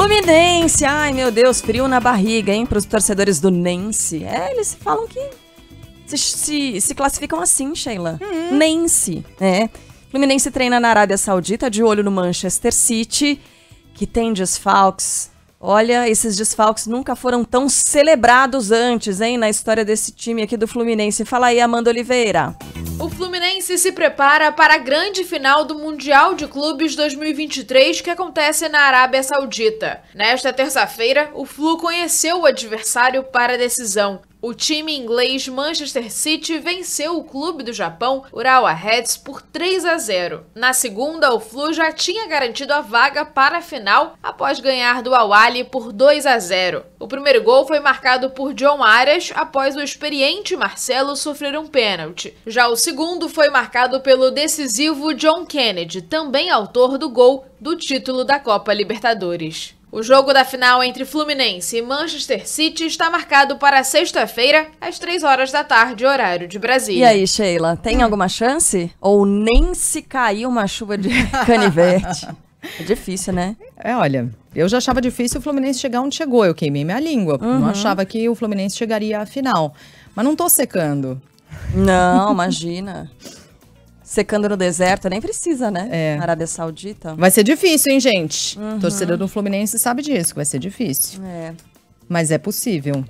Fluminense, ai meu Deus, frio na barriga, hein, para os torcedores do Nense. É, eles falam que se, se, se classificam assim, Sheila. Uhum. Nense, né? Fluminense treina na Arábia Saudita, de olho no Manchester City, que tem desfalques Olha, esses desfalques nunca foram tão celebrados antes, hein, na história desse time aqui do Fluminense. Fala aí, Amanda Oliveira. O Fluminense se prepara para a grande final do Mundial de Clubes 2023 que acontece na Arábia Saudita. Nesta terça-feira, o Flu conheceu o adversário para a decisão. O time inglês Manchester City venceu o clube do Japão, Urawa Reds, por 3 a 0. Na segunda, o Flu já tinha garantido a vaga para a final após ganhar do Awali por 2 a 0. O primeiro gol foi marcado por John Arias após o experiente Marcelo sofrer um pênalti. Já o segundo foi marcado pelo decisivo John Kennedy, também autor do gol do título da Copa Libertadores. O jogo da final entre Fluminense e Manchester City está marcado para sexta-feira, às 3 horas da tarde, horário de Brasília. E aí, Sheila, tem hum. alguma chance? Ou nem se cair uma chuva de canivete? É difícil, né? É, olha, eu já achava difícil o Fluminense chegar onde chegou. Eu queimei minha língua. Uhum. Não achava que o Fluminense chegaria à final. Mas não tô secando. Não, imagina secando no deserto, nem precisa, né? É. Na Arábia Saudita. Vai ser difícil, hein, gente? Uhum. Torcedor do Fluminense sabe disso, vai ser difícil. É. Mas é possível.